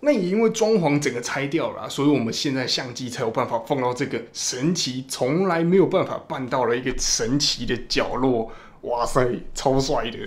那也因为装潢整个拆掉了，所以我们现在相机才有办法放到这个神奇、从来没有办法办到了一个神奇的角落。哇塞，超帅的！